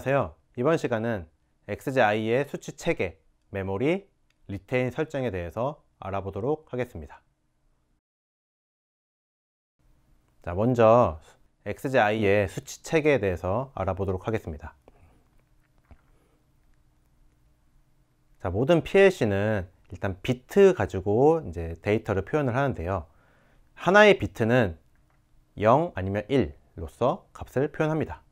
안녕하세요 이번 시간은 x g i 의 수치 체계, 메모리, 리테인 설정에 대해서 알아보도록 하겠습니다 자, 먼저 x g i 의 수치 체계에 대해서 알아보도록 하겠습니다 자, 모든 PLC는 일단 비트 가지고 이제 데이터를 표현을 하는데요 하나의 비트는 0 아니면 1로서 값을 표현합니다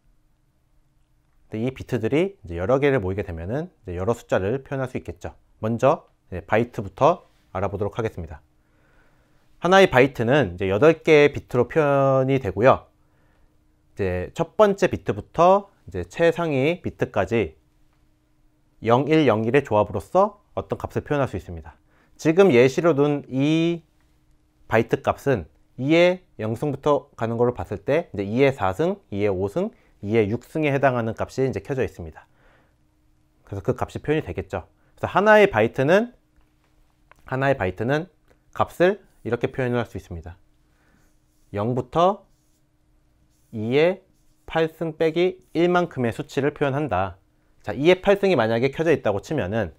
근데 이 비트들이 이제 여러 개를 모이게 되면은 여러 숫자를 표현할 수 있겠죠. 먼저 바이트부터 알아보도록 하겠습니다. 하나의 바이트는 이제 8개의 비트로 표현이 되고요. 이제 첫 번째 비트부터 이제 최상위 비트까지 0101의 조합으로서 어떤 값을 표현할 수 있습니다. 지금 예시로 둔 이 바이트 값은 2의 0승부터 가는 걸로 봤을 때 이제 2의 4승, 2의 5승, 2의 6승에 해당하는 값이 이제 켜져 있습니다. 그래서 그 값이 표현이 되겠죠. 그래서 하나의 바이트는 하나의 바이트는 값을 이렇게 표현을 할 수 있습니다. 0부터 2의 8승 빼기 1만큼의 수치를 표현한다. 자, 2의 8승이 만약에 켜져 있다고 치면은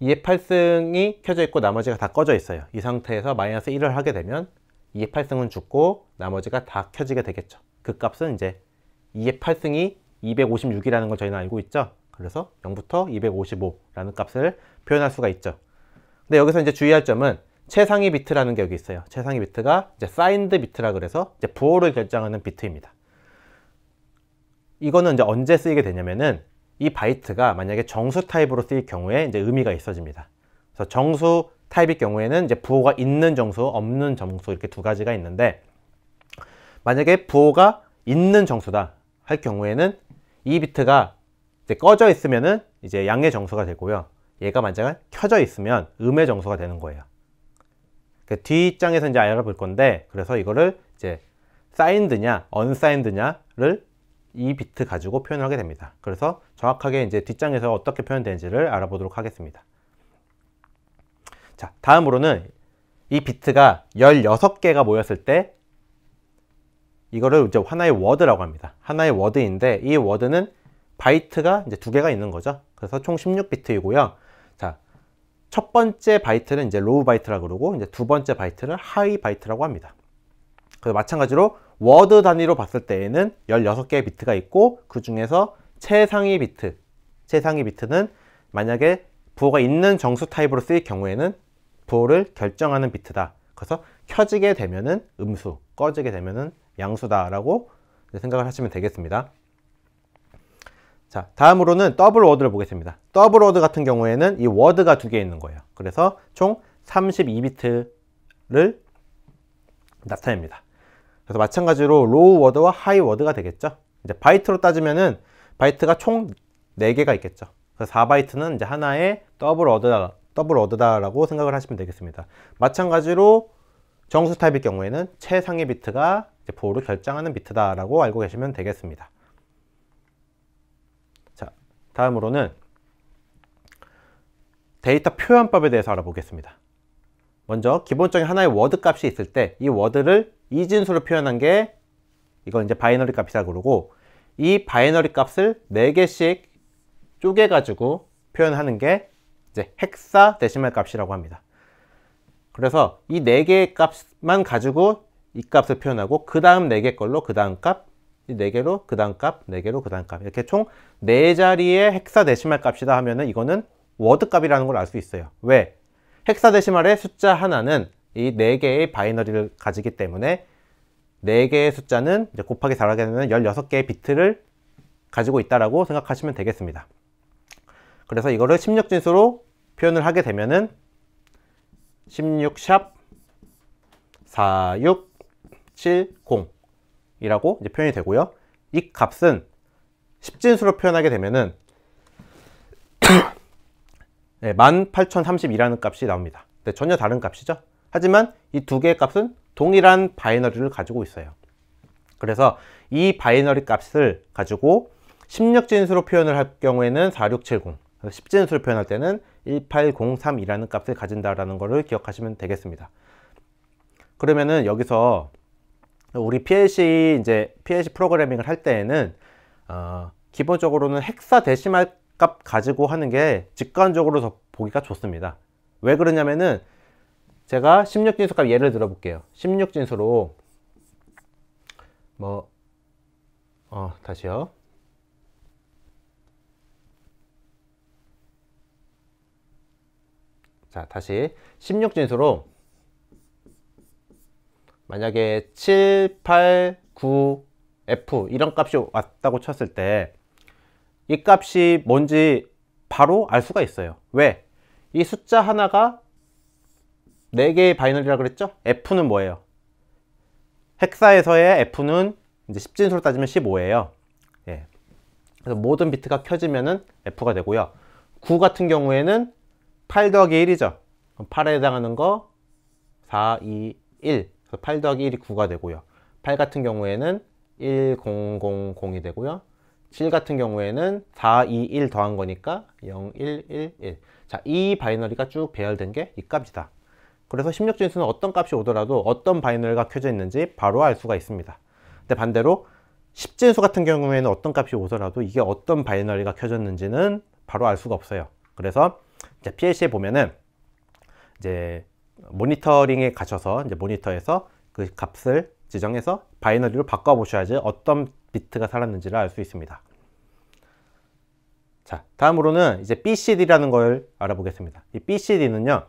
2의 8승이 켜져 있고 나머지가 다 꺼져 있어요. 이 상태에서 마이너스 1을 하게 되면 2의 8승은 죽고 나머지가 다 켜지게 되겠죠. 그 값은 이제 2의 8승이 256이라는 걸 저희는 알고 있죠. 그래서 0부터 255라는 값을 표현할 수가 있죠. 근데 여기서 이제 주의할 점은 최상위 비트라는 게 여기 있어요. 최상위 비트가 이제 사인드 비트라 그래서 이제 부호를 결정하는 비트입니다. 이거는 이제 언제 쓰이게 되냐면은 이 바이트가 만약에 정수 타입으로 쓰일 경우에 이제 의미가 있어집니다. 그래서 정수 타입의 경우에는 이제 부호가 있는 정수, 없는 정수 이렇게 두 가지가 있는데 만약에 부호가 있는 정수다. 할 경우에는 이 비트가 이제 꺼져 있으면은 이제 양의 정수가 되고요. 얘가 만약에 켜져 있으면 음의 정수가 되는 거예요. 그 뒷장에서 이제 알아볼 건데 그래서 이거를 이제 사인드냐 언사인드냐를 이 비트 가지고 표현하게 됩니다. 그래서 정확하게 이제 뒷장에서 어떻게 표현되는지를 알아보도록 하겠습니다. 자, 다음으로는 이 비트가 16개가 모였을 때 이거를 이제 하나의 워드라고 합니다. 하나의 워드인데 이 워드는 바이트가 이제 두 개가 있는 거죠. 그래서 총 16비트이고요. 자, 첫 번째 바이트는 이제 로우 바이트라고 그러고 이제 두 번째 바이트를 하이 바이트라고 합니다. 그래서 마찬가지로 워드 단위로 봤을 때에는 16개의 비트가 있고 그 중에서 최상위 비트, 최상위 비트는 만약에 부호가 있는 정수 타입으로 쓰일 경우에는 부호를 결정하는 비트다. 그래서 켜지게 되면은 음수, 꺼지게 되면은 양수다라고 생각을 하시면 되겠습니다. 자, 다음으로는 더블 워드를 보겠습니다. 더블 워드 같은 경우에는 이 워드가 두 개 있는 거예요. 그래서 총 32비트를 나타냅니다. 그래서 마찬가지로 로우 워드와 하이 워드가 되겠죠. 이제 바이트로 따지면은 바이트가 총 4개가 있겠죠. 그래서 4바이트는 이제 하나의 더블 워드다, 더블 워드다라고 생각을 하시면 되겠습니다. 마찬가지로 정수 타입의 경우에는 최상위 비트가 보호로 결정하는 비트다라고 알고 계시면 되겠습니다. 자, 다음으로는 데이터 표현법에 대해서 알아보겠습니다. 먼저 기본적인 하나의 워드 값이 있을 때 이 워드를 이 진수로 표현한 게이건 이제 바이너리 값이라고 그러고 이 바이너리 값을 4개씩 쪼개 가지고 표현하는 게 이제 헥사 데시멀 값이라고 합니다. 그래서 이 4개의 값만 가지고 이 값을 표현하고 그 다음 4개 걸로 그 다음 값, 4개로 그 다음 값, 4개로 그 다음 값 이렇게 총 4자리의 헥사데시말 값이다 하면은 이거는 워드 값이라는 걸 알 수 있어요. 왜? 헥사데시말의 숫자 하나는 이 4개의 바이너리를 가지기 때문에 4개의 숫자는 이제 곱하기 4하게 되면 16개의 비트를 가지고 있다라고 생각하시면 되겠습니다. 그래서 이거를 16진수로 표현을 하게 되면은 16샵 46 7 0이라고 이제 표현이 되고요. 이 값은 1 0진수로 표현하게 되면은 네, 18,032라는 값이 나옵니다. 네, 전혀 다른 값이죠. 하지만 이 두 개의 값은 동일한 바이너리를 가지고 있어요. 그래서 이 바이너리 값을 가지고 16진수로 표현을 할 경우에는 4670, 10진수로 표현할 때는 1803이라는 값을 가진다라는 것을 기억하시면 되겠습니다. 그러면은 여기서 우리 PLC 이제 PLC 프로그래밍을 할 때에는 어, 기본적으로는 헥사 데시말 값 가지고 하는 게 직관적으로 더 보기가 좋습니다. 왜 그러냐면은 제가 16진수 값 예를 들어 볼게요. 16진수로 뭐 어, 다시요. 자, 다시 16진수로 만약에 7, 8, 9, F 이런 값이 왔다고 쳤을 때 이 값이 뭔지 바로 알 수가 있어요 왜? 이 숫자 하나가 4개의 바이너리라 고 그랬죠? F는 뭐예요? 핵사에서의 F는 이제 10진수로 따지면 15예요 예. 그래서 모든 비트가 켜지면은 F가 되고요 9 같은 경우에는 8 더하기 1이죠 그럼 8에 해당하는 거 4, 2, 1 그래서 8 더하기 1이 9가 되고요. 8 같은 경우에는 1000이 되고요. 7 같은 경우에는 4, 2, 1 더한 거니까 0, 1, 1, 1. 자, 이 바이너리가 쭉 배열된 게 이 값이다. 그래서 16진수는 어떤 값이 오더라도 어떤 바이너리가 켜져 있는지 바로 알 수가 있습니다. 근데 반대로 10진수 같은 경우에는 어떤 값이 오더라도 이게 어떤 바이너리가 켜졌는지는 바로 알 수가 없어요. 그래서 이제 PLC에 보면은 이제 모니터링에 가셔서 이제 모니터에서 그 값을 지정해서 바이너리로 바꿔 보셔야지 어떤 비트가 살았는지를 알 수 있습니다. 자, 다음으로는 이제 BCD라는 걸 알아보겠습니다. 이 BCD는요.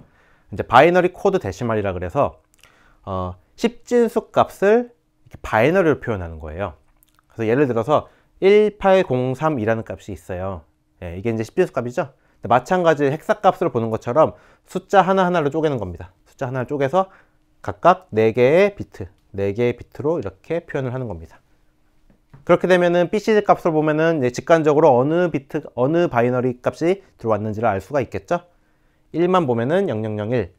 이제 바이너리 코드 데시말이라 그래서 어, 10진수 값을 바이너리로 표현하는 거예요. 그래서 예를 들어서 1803이라는 값이 있어요. 예, 이게 이제 10진수 값이죠. 마찬가지 헥사 값으로 보는 것처럼 숫자 하나하나를 쪼개는 겁니다. 숫자 하나를 쪼개서 각각 4개의 비트, 4개의 비트로 이렇게 표현을 하는 겁니다. 그렇게 되면은 BCD 값을 보면은 이제 직관적으로 어느 비트, 어느 바이너리 값이 들어왔는지를 알 수가 있겠죠? 1만 보면은 0001,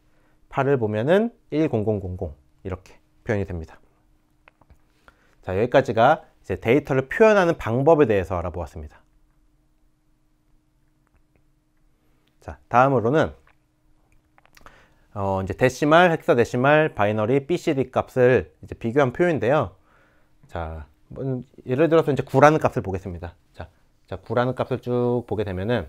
8을 보면은 10000 이렇게 표현이 됩니다. 자, 여기까지가 이제 데이터를 표현하는 방법에 대해서 알아보았습니다. 자, 다음으로는 어, 이제 데시말, 헥사 데시말, 바이너리, BCD 값을 이제 비교한 표인데요. 자, 뭐, 예를 들어서 이제 9라는 값을 보겠습니다. 자, 자 9라는 값을 쭉 보게 되면은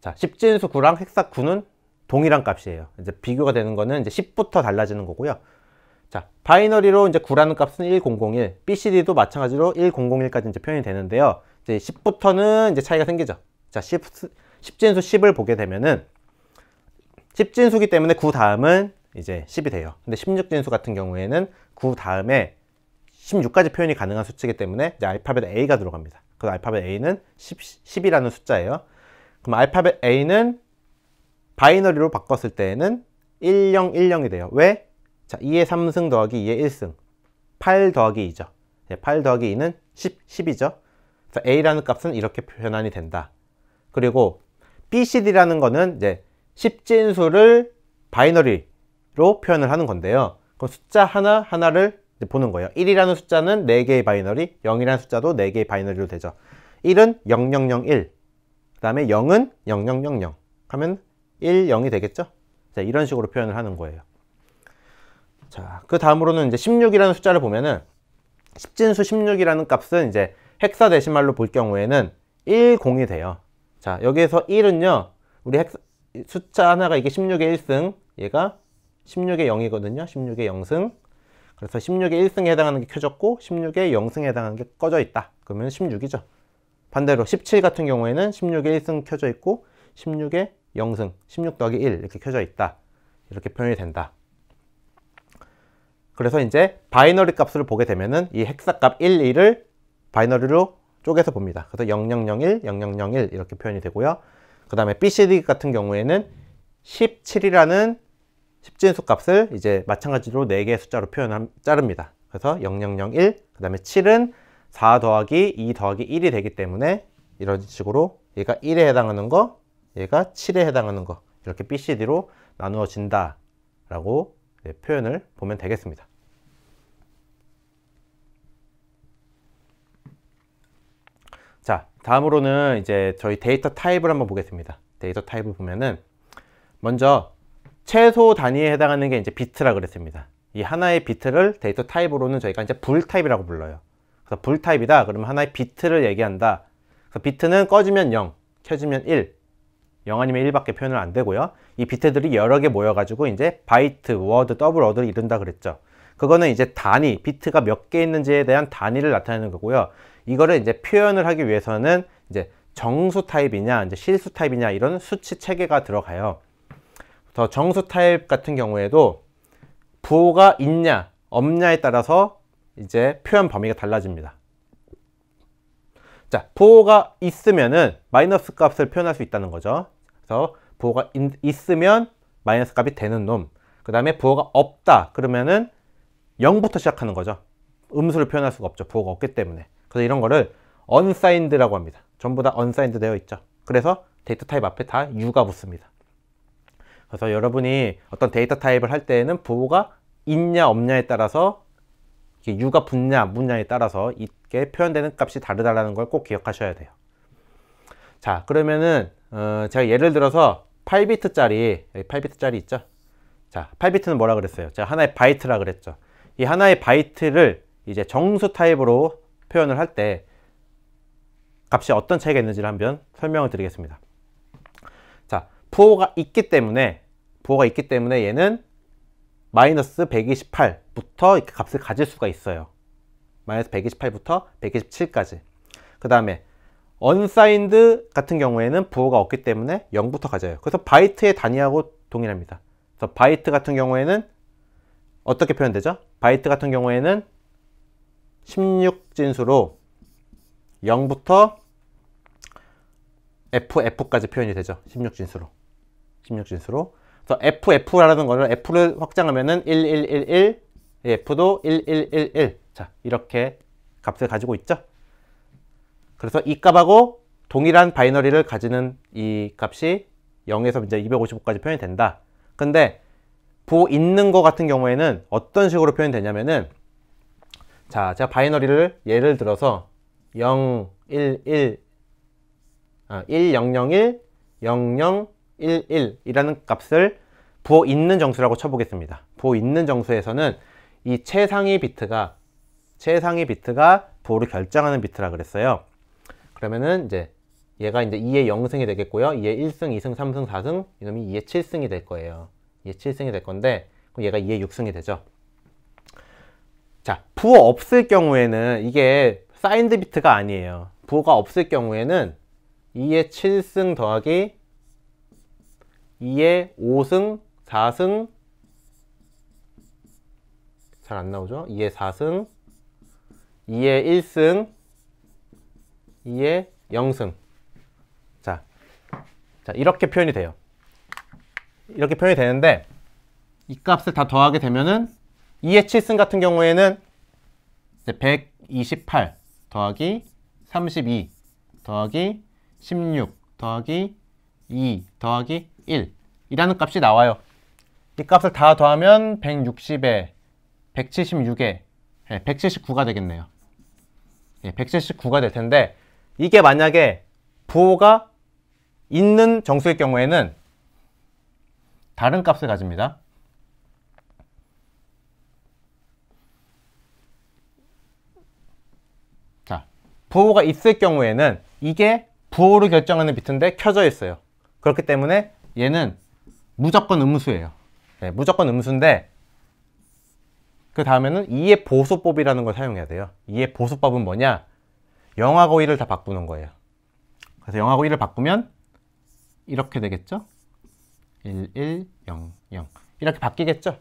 자, 10진수 9랑 헥사 9는 동일한 값이에요. 이제 비교가 되는 거는 이제 10부터 달라지는 거고요. 자, 바이너리로 이제 9라는 값은 1001, BCD도 마찬가지로 1001까지 이제 표현이 되는데요. 이제 10부터는 이제 차이가 생기죠. 자, 10, 10진수 10을 보게 되면은 10진수기 때문에 9 다음은 이제 10이 돼요. 근데 16진수 같은 경우에는 9 다음에 16까지 표현이 가능한 수치이기 때문에 이제 알파벳 A가 들어갑니다. 그 알파벳 A는 10, 이라는 숫자예요. 그럼 알파벳 A는 바이너리로 바꿨을 때에는 1010이 돼요. 왜? 자, 2의 3승 더하기 2의 1승. 8 더하기 2죠. 8 예, 더하기 2는 10, 10이죠. A라는 값은 이렇게 변환이 된다. 그리고 BCD라는 거는 이제 십진수를 바이너리로 표현을 하는 건데요. 그 숫자 하나 하나를 보는 거예요. 1이라는 숫자는 4개의 바이너리, 0이라는 숫자도 4개의 바이너리로 되죠. 1은 0001, 그 다음에 0은 0000 하면 1, 0이 되겠죠? 자, 이런 식으로 표현을 하는 거예요. 자, 그 다음으로는 이제 16이라는 숫자를 보면은 십진수 16이라는 값은 이제 헥사데시말로 볼 경우에는 10이 돼요. 자, 여기에서 1은요, 우리 헥사, 숫자 하나가 이게 16의 1승 얘가 16의 0이거든요 16의 0승 그래서 16의 1승에 해당하는 게 켜졌고 16의 0승에 해당하는 게 꺼져 있다 그러면 16이죠 반대로 17 같은 경우에는 16의 1승 켜져 있고 16의 0승 16 더하기 1 이렇게 켜져 있다 이렇게 표현이 된다 그래서 이제 바이너리 값을 보게 되면은 이 헥사 값 1, 2를 바이너리로 쪼개서 봅니다 그래서 0001, 0001 이렇게 표현이 되고요 그 다음에 BCD 같은 경우에는 17이라는 십진수 값을 이제 마찬가지로 4개의 숫자로 표현 자릅니다. 그래서 0001, 그 다음에 7은 4 더하기 2 더하기 1이 되기 때문에 이런 식으로 얘가 1에 해당하는 거, 얘가 7에 해당하는 거 이렇게 BCD로 나누어진다라고 표현을 보면 되겠습니다. 다음으로는 이제 저희 데이터 타입을 한번 보겠습니다. 데이터 타입을 보면은 먼저 최소 단위에 해당하는 게 이제 비트라 그랬습니다. 이 하나의 비트를 데이터 타입으로는 저희가 이제 불 타입이라고 불러요. 그래서 불 타입이다. 그러면 하나의 비트를 얘기한다. 그래서 비트는 꺼지면 0, 켜지면 1, 0 아니면 1밖에 표현을 안 되고요. 이 비트들이 여러 개 모여가지고 이제 바이트, 워드, 더블 워드를 이룬다 그랬죠. 그거는 이제 단위, 비트가 몇 개 있는지에 대한 단위를 나타내는 거고요. 이거를 이제 표현을 하기 위해서는 이제 정수 타입이냐, 이제 실수 타입이냐 이런 수치 체계가 들어가요. 더 정수 타입 같은 경우에도 부호가 있냐, 없냐에 따라서 이제 표현 범위가 달라집니다. 자, 부호가 있으면은 마이너스 값을 표현할 수 있다는 거죠. 그래서 부호가 있, 으면 마이너스 값이 되는 놈. 그 다음에 부호가 없다. 그러면은 0부터 시작하는 거죠 음수를 표현할 수가 없죠 부호가 없기 때문에 그래서 이런 거를 unsigned라고 합니다 전부 다 unsigned 되어 있죠 그래서 데이터 타입 앞에 다 u가 붙습니다 그래서 여러분이 어떤 데이터 타입을 할 때에는 부호가 있냐 없냐에 따라서 유가 붙냐 안냐에 따라서 이게 표현되는 값이 다르다는 걸 꼭 기억하셔야 돼요 자 그러면은 어, 제가 예를 들어서 8비트짜리 8비트짜리 있죠 자 8비트는 뭐라 그랬어요 제가 하나의 바이트라 그랬죠 이 하나의 바이트를 이제 정수 타입으로 표현을 할 때 값이 어떤 차이가 있는지를 한번 설명을 드리겠습니다. 자, 부호가 있기 때문에 부호가 있기 때문에 얘는 마이너스 128부터 이렇게 값을 가질 수가 있어요. 마이너스 128부터 127까지. 그 다음에 언사인드 같은 경우에는 부호가 없기 때문에 0부터 가져요. 그래서 바이트의 단위하고 동일합니다. 그래서 바이트 같은 경우에는 어떻게 표현되죠? 바이트 같은 경우에는 16진수로 0부터 FF까지 표현이 되죠. 16진수로. 16진수로. 그래서 FF라는 거를 F를 확장하면1111 예, F도 1111. 자, 이렇게 값을 가지고 있죠. 그래서 이 값하고 동일한 바이너리를 가지는 이 값이 0에서 이제 255까지 표현이 된다. 근데 보 있는 거 같은 경우에는 어떤 식으로 표현되냐면은 자 제가 바이너리를 예를 들어서 011 아, 1001 0011 이라는 값을 부어 있는 정수라고 쳐보겠습니다 부어 있는 정수에서는 이 최상위 비트가 최상위 비트가 부호를 결정하는 비트라 그랬어요 그러면은 이제 얘가 이제 2의 0승이 되겠고요 2의 1승 2승 3승 4승 이놈이 2의 7승이 될 거예요 얘 7승이 될 건데 그럼 얘가 2에 6승이 되죠. 자, 부호 없을 경우에는 이게 사인드 비트가 아니에요. 부호가 없을 경우에는 2의 7승 더하기 2의 5승, 4승 잘 안 나오죠? 2의 4승 2의 1승 2의 0승 자, 자 이렇게 표현이 돼요. 이렇게 표현이 되는데 이 값을 다 더하게 되면은 2의 7승 같은 경우에는 128 더하기 32 더하기 16 더하기 2 더하기 1 이라는 값이 나와요. 이 값을 다 더하면 160에 176에 네, 179가 되겠네요. 네, 예, 179가 될 텐데 이게 만약에 부호가 있는 정수일 경우에는 다른 값을 가집니다. 자, 부호가 있을 경우에는 이게 부호를 결정하는 비트인데 켜져 있어요. 그렇기 때문에 얘는 무조건 음수예요. 네, 무조건 음수인데 그 다음에는 이의 보수법이라는 걸 사용해야 돼요. 이의 보수법은 뭐냐? 0하고 1을 다 바꾸는 거예요. 그래서 0하고 1을 바꾸면 이렇게 되겠죠? 1100 이렇게 바뀌겠죠?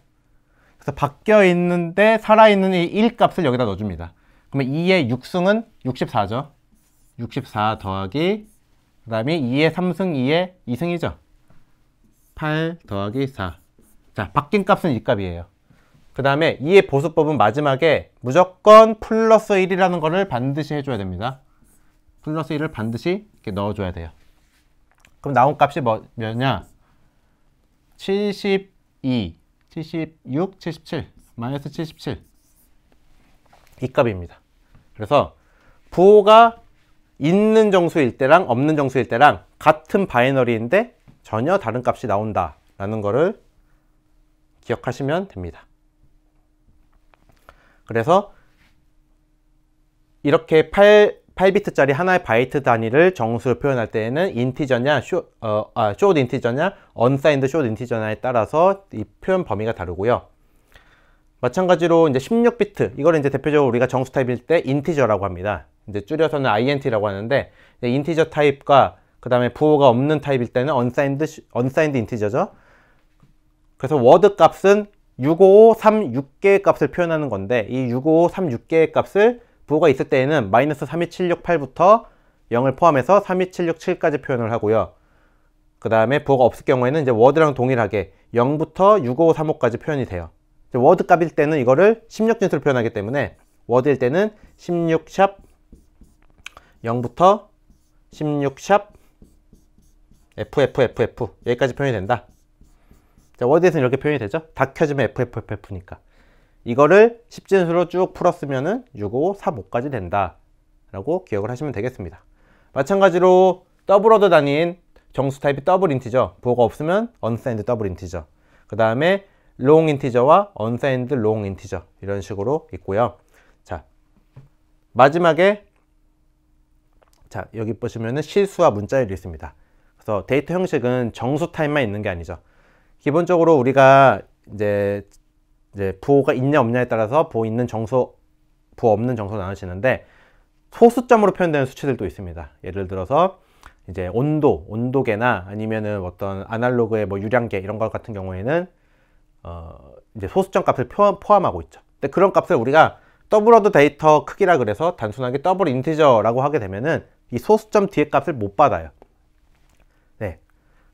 그래서 바뀌어 있는데 살아있는 이 1값을 여기다 넣어줍니다. 그러면 2의 6승은 64죠. 64 더하기 그 다음에 2의 3승 2의 2승이죠. 8 더하기 4 자, 바뀐 값은 이 값이에요. 그 다음에 2의 보수법은 마지막에 무조건 플러스 1이라는 거를 반드시 해줘야 됩니다. 플러스 1을 반드시 이렇게 넣어줘야 돼요. 그럼 나온 값이 뭐, 몇냐? 72, 76, 77, 마이너스 77이 값입니다. 그래서 부호가 있는 정수일 때랑 없는 정수일 때랑 같은 바이너리인데 전혀 다른 값이 나온다라는 거를 기억하시면 됩니다. 그래서 이렇게 8, 8비트짜리 하나의 바이트 단위를 정수로 표현할 때에는 인티저냐, 쇼, 어, 아, 쇼드 인티저냐, 언사인드 쇼드 인티저냐에 따라서 이 표현 범위가 다르고요. 마찬가지로 이제 16비트, 이걸 이제 대표적으로 우리가 정수 타입일 때 인티저라고 합니다. 이제 줄여서는 INT라고 하는데 인티저 타입과 그 다음에 부호가 없는 타입일 때는 언사인드, 언사인드 인티저죠. 그래서 워드 값은 6, 5, 3, 6개의 값을 표현하는 건데 이 6, 5, 3, 6개의 값을 부호가 있을 때에는 마이너스 32768부터 0을 포함해서 32767까지 표현을 하고요. 그 다음에 부호가 없을 경우에는 이제 워드랑 동일하게 0부터 6535까지 표현이 돼요. 워드 값일 때는 이거를 16진수로 표현하기 때문에 워드일 때는 16샵 0부터 16샵 FFFF 여기까지 표현이 된다. 자, 워드에서는 이렇게 표현이 되죠. 다 켜지면 FFFF니까. 이거를 십진수로 쭉 풀었으면 은 6, 5, 4, 5까지 된다 라고 기억을 하시면 되겠습니다 마찬가지로 더블어도 위인 정수 타입이 더블 인티저 부호가 없으면 언사인드 더블 인티저 그 다음에 롱 인티저와 언사인드 롱 인티저 이런 식으로 있고요 자 마지막에 자 여기 보시면은 실수와 문자열이 있습니다 그래서 데이터 형식은 정수 타입만 있는 게 아니죠 기본적으로 우리가 이제 이제 부호가 있냐 없냐에 따라서 부호 있는 정소 부호 없는 정소나누시는데 소수점으로 표현되는 수치들도 있습니다. 예를 들어서 이제 온도, 온도계나 아니면은 어떤 아날로그의 뭐 유량계 이런 것 같은 경우에는 어 이제 소수점 값을 포함하고 있죠. 근데 그런 값을 우리가 더블 어드 데이터 크기라 그래서 단순하게 더블 인티저라고 하게 되면은 이 소수점 뒤에 값을 못 받아요. 네.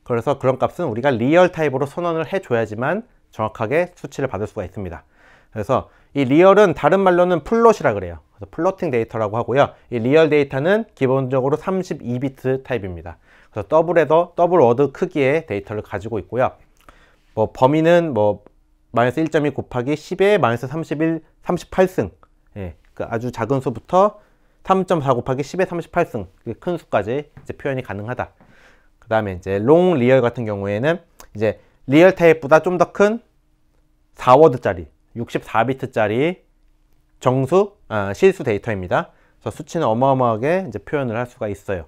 그래서 그런 값은 우리가 리얼 타입으로 선언을 해줘야지만 정확하게 수치를 받을 수가 있습니다. 그래서 이 리얼은 다른 말로는 플롯이라 그래요. 그래서 플로팅 데이터라고 하고요. 이 리얼 데이터는 기본적으로 32비트 타입입니다. 그래서 더블에서 더블 워드 크기의 데이터를 가지고 있고요. 뭐 범위는 뭐 마이너스 1.2 곱하기 10에 마이너스 31, 38승. 예, 그 아주 작은 수부터 3.4 곱하기 10에 38승. 큰 수까지 이제 표현이 가능하다. 그 다음에 이제 롱 리얼 같은 경우에는 이제 리얼 타입보다 좀더큰 4워드짜리 64비트짜리 정수 아, 실수 데이터입니다. 그래서 수치는 어마어마하게 이제 표현을 할 수가 있어요.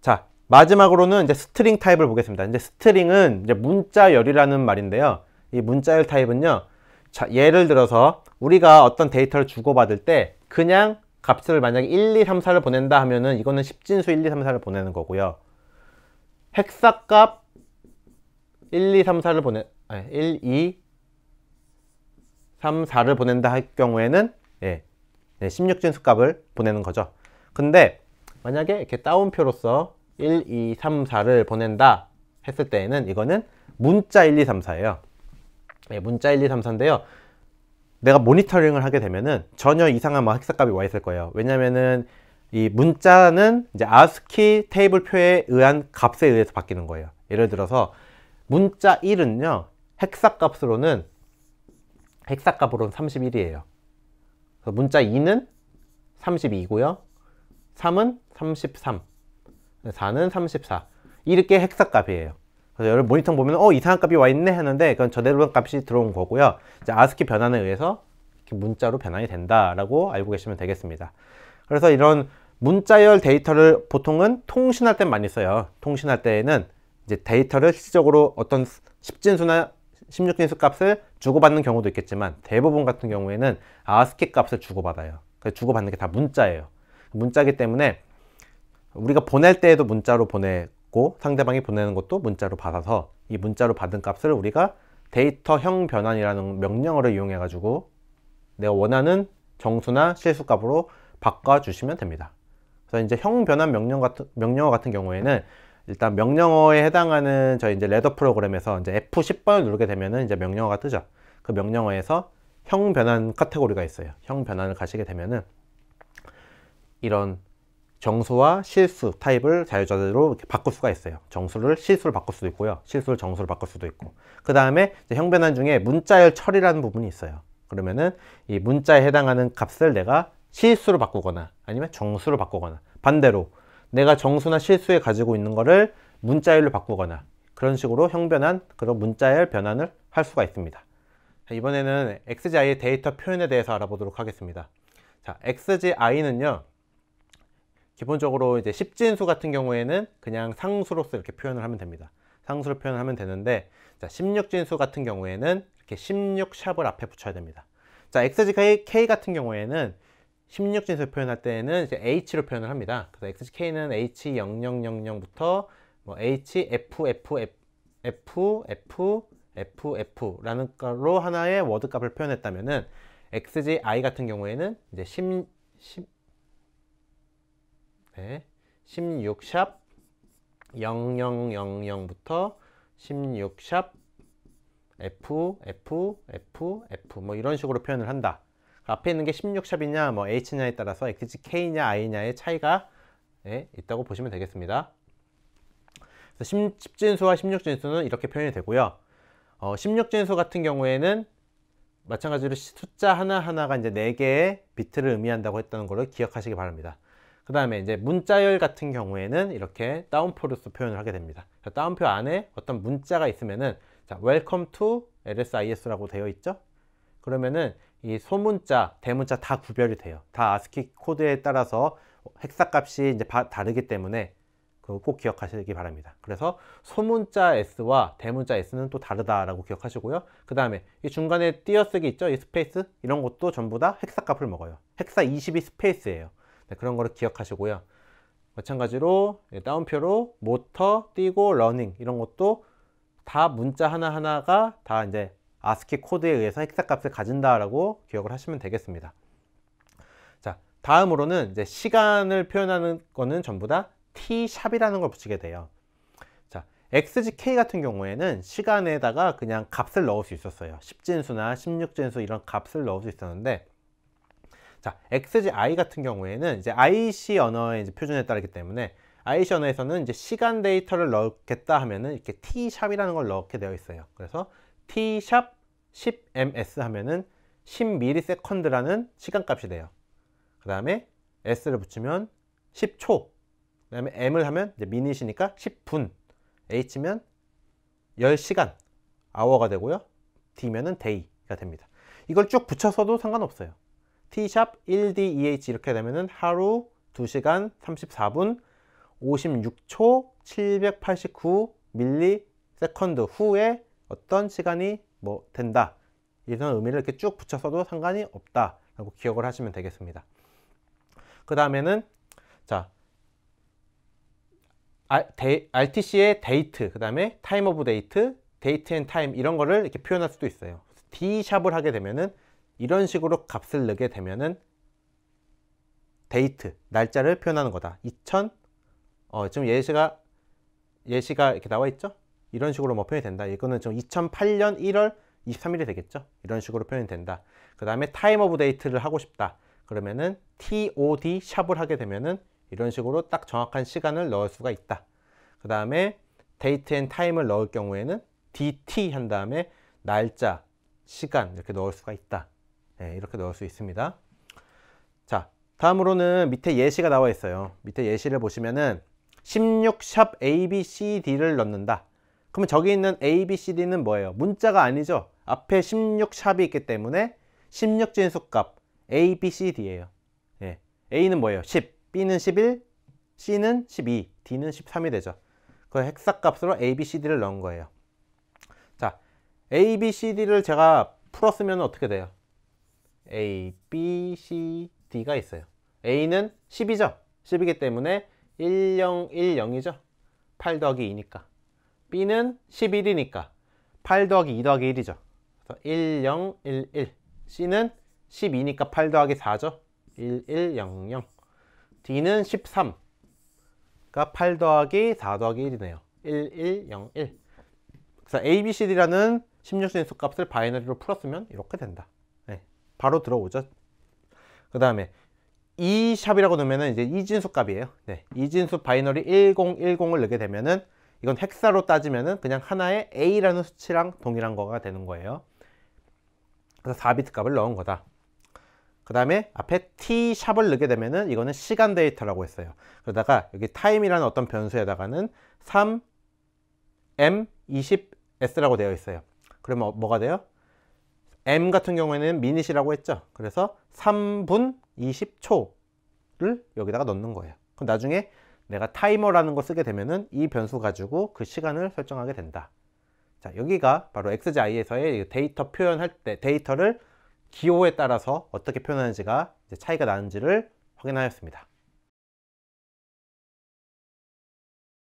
자 마지막으로는 이제 스트링 타입을 보겠습니다. 이제 스트링은 이제 문자열이라는 말인데요. 이 문자열 타입은요. 자, 예를 들어서 우리가 어떤 데이터를 주고받을 때 그냥 값을 만약에 1, 2, 3, 4를 보낸다 하면은 이거는 십진수 1, 2, 3, 4를 보내는 거고요. 핵사값 1, 2, 3, 4를 보내 1, 2, 3, 4를 보낸다 할 경우에는 예, 16진수 값을 보내는 거죠. 근데 만약에 이렇게 따옴표로서 1, 2, 3, 4를 보낸다 했을 때에는 이거는 문자 1, 2, 3, 4예요. 예, 문자 1, 2, 3, 4인데요. 내가 모니터링을 하게 되면은 전혀 이상한 막 핵사값이 와 있을 거예요. 왜냐면은 이 문자는 이제 아스키 테이블 표에 의한 값에 의해서 바뀌는 거예요. 예를 들어서 문자 1은요. 헥사 값으로는 헥사 값으로는 31이에요. 그래서 문자 2는 32고요. 3은 33, 4는 34. 이렇게 헥사 값이에요. 그래서 여러분 모니터 보면 어 이상한 값이 와 있네 하는데 그건 저대로 값이 들어온 거고요. 이제 아스키 변환에 의해서 문자로 변환이 된다라고 알고 계시면 되겠습니다. 그래서 이런 문자열 데이터를 보통은 통신할 때 많이 써요. 통신할 때에는 이제 데이터를 실질적으로 어떤 십진수나 16진수 값을 주고받는 경우도 있겠지만 대부분 같은 경우에는 아스키 값을 주고받아요. 주고받는 게 다 문자예요. 문자기 때문에 우리가 보낼 때에도 문자로 보내고 상대방이 보내는 것도 문자로 받아서 이 문자로 받은 값을 우리가 데이터형 변환이라는 명령어를 이용해 가지고 내가 원하는 정수나 실수값으로 바꿔주시면 됩니다. 그래서 이제 형 변환 명령 같은, 명령어 같은 경우에는 일단 명령어에 해당하는 저희 이제 레더 프로그램에서 이제 F10번을 누르게 되면 이제 명령어가 뜨죠. 그 명령어에서 형 변환 카테고리가 있어요. 형 변환을 가시게 되면은 이런 정수와 실수 타입을 자유자재로 바꿀 수가 있어요. 정수를 실수로 바꿀 수도 있고요. 실수를 정수로 바꿀 수도 있고. 그 다음에 형 변환 중에 문자열 처리라는 부분이 있어요. 그러면은 이 문자에 해당하는 값을 내가 실수로 바꾸거나 아니면 정수로 바꾸거나 반대로 내가 정수나 실수에 가지고 있는 거를 문자열로 바꾸거나 그런 식으로 형변한 그런 문자열 변환을 할 수가 있습니다. 자, 이번에는 XGI의 데이터 표현에 대해서 알아보도록 하겠습니다. 자, XGI는요. 기본적으로 이제 십진수 같은 경우에는 그냥 상수로서 이렇게 표현을 하면 됩니다. 상수로 표현을 하면 되는데 자, 16진수 같은 경우에는 이렇게 16샵을 앞에 붙여야 됩니다. 자, XGK 같은 경우에는 16진수를 표현할 때는 이제 H로 표현을 합니다. 그래서 XK는 H0000부터 뭐 HFFF FF 라는 걸로 하나의 워드 값을 표현했다면은 XGI 같은 경우에는 이제 10, 10 네, 16샵 0000부터 16샵 FFFF 뭐 이런 식으로 표현을 한다. 앞에 있는 게 16샵이냐 뭐 H냐에 따라서 XGK냐 I냐의 차이가 예, 있다고 보시면 되겠습니다. 10, 진수와 16진수는 이렇게 표현이 되고요. 어, 16진수 같은 경우에는 마찬가지로 숫자 하나하나가 이제 4개의 비트를 의미한다고 했다는 것을 기억하시기 바랍니다. 그 다음에 이제 문자열 같은 경우에는 이렇게 다운표로서 표현을 하게 됩니다. 다운표 안에 어떤 문자가 있으면은 자, welcome to LSIS라고 되어 있죠? 그러면은 이 소문자, 대문자 다 구별이 돼요. 다 아스키 코드에 따라서 헥사 값이 이제 바, 다르기 때문에 꼭 기억하시기 바랍니다. 그래서 소문자 S와 대문자 S는 또 다르다라고 기억하시고요. 그 다음에 이 중간에 띄어쓰기 있죠? 이 스페이스 이런 것도 전부 다 헥사 값을 먹어요. 헥사 20이 스페이스예요. 네, 그런 거를 기억하시고요. 마찬가지로 다운표로 모터, 띄고, 러닝 이런 것도 다 문자 하나하나가 다 이제 아스키 코드에 의해서 헥사 값을 가진다라고 기억을 하시면 되겠습니다. 자, 다음으로는 이제 시간을 표현하는 거는 전부 다 t샵이라는 걸 붙이게 돼요. 자, xgk 같은 경우에는 시간에다가 그냥 값을 넣을 수 있었어요. 10진수나 16진수 이런 값을 넣을 수 있었는데 자, XGI 같은 경우에는 이제 IC 언어의 이제 표준에 따르기 때문에 IC 언어에서는 이제 시간 데이터를 넣겠다 하면은 이렇게 T샵이라는 걸 넣게 되어 있어요. 그래서 T샵 10ms 하면은 10ms라는 시간값이 돼요. 그 다음에 s를 붙이면 10초 그 다음에 m을 하면 이제 미닛이니까 10분 h면 10시간 hour가 되고요. d면은 day가 됩니다. 이걸 쭉 붙여서도 상관없어요. t 샵 h 1deh 이렇게 되면은 하루 2시간 34분 56초 789 밀리 세컨드 후에 어떤 시간이 뭐 된다 이런 의미를 이렇게 쭉 붙여서도 상관이 없다 라고 기억을 하시면 되겠습니다 그 다음에는 자 RTC의 데이트 그 다음에 타임 오브 데이트 데이트 앤 타임 이런 거를 이렇게 표현할 수도 있어요 D샵을 하게 되면은 이런 식으로 값을 넣게 되면은 데이트 날짜를 표현하는 거다 2000 어, 지금 예시가 예시가 이렇게 나와 있죠 이런 식으로 뭐 표현이 된다. 이거는 지금 2008년 1월 23일이 되겠죠. 이런 식으로 표현이 된다. 그 다음에 타임 오브 데이트를 하고 싶다. 그러면은 TOD 샵을 하게 되면은 이런 식으로 딱 정확한 시간을 넣을 수가 있다. 그 다음에 데이트 앤 타임을 넣을 경우에는 DT 한 다음에 날짜, 시간 이렇게 넣을 수가 있다. 네, 이렇게 넣을 수 있습니다. 자, 다음으로는 밑에 예시가 나와 있어요. 밑에 예시를 보시면은 16샵 ABCD를 넣는다. 그러면 저기 있는 A, B, C, D는 뭐예요? 문자가 아니죠? 앞에 16샵이 있기 때문에 16진수값 A, B, C, D예요. 예. A는 뭐예요? 10, B는 11, C는 12, D는 13이 되죠. 그핵사 값으로 A, B, C, D를 넣은 거예요. 자, A, B, C, D를 제가 풀었으면 어떻게 돼요? A, B, C, D가 있어요. A는 10이죠. 10이기 때문에 1010이죠. 8 더하기 2니까. B는 11이니까 8 더하기 2 더하기 1이죠. 그래서 1, 0, 1, 1. C는 12니까 8 더하기 4죠. 1, 1, 0, 0. D는 13. 그러니까 8 더하기 4 더하기 1이네요. 1, 1, 0, 1. 그래서 A, B, C, D라는 16진수 값을 바이너리로 풀었으면 이렇게 된다. 네. 바로 들어오죠. 그 다음에 e 샵이라고 넣으면 이제 이진수 값이에요. 네. 이진수 바이너리 1010을 넣게 되면은 이건 헥사로 따지면은 그냥 하나의 A라는 수치랑 동일한 거가 되는 거예요. 그래서 4비트 값을 넣은 거다. 그 다음에 앞에 t샵을 넣게 되면은 이거는 시간 데이터라고 했어요. 그러다가 여기 time이라는 어떤 변수에다가는 3, m, 20, s라고 되어 있어요. 그러면 어, 뭐가 돼요? m 같은 경우에는 미닛이라고 했죠. 그래서 3분 20초를 여기다가 넣는 거예요. 그럼 나중에 내가 타이머라는 거 쓰게 되면은 이 변수 가지고 그 시간을 설정하게 된다. 자, 여기가 바로 XGI에서의 데이터 표현할 때 데이터를 기호에 따라서 어떻게 표현하는지가 차이가 나는지를 확인하였습니다.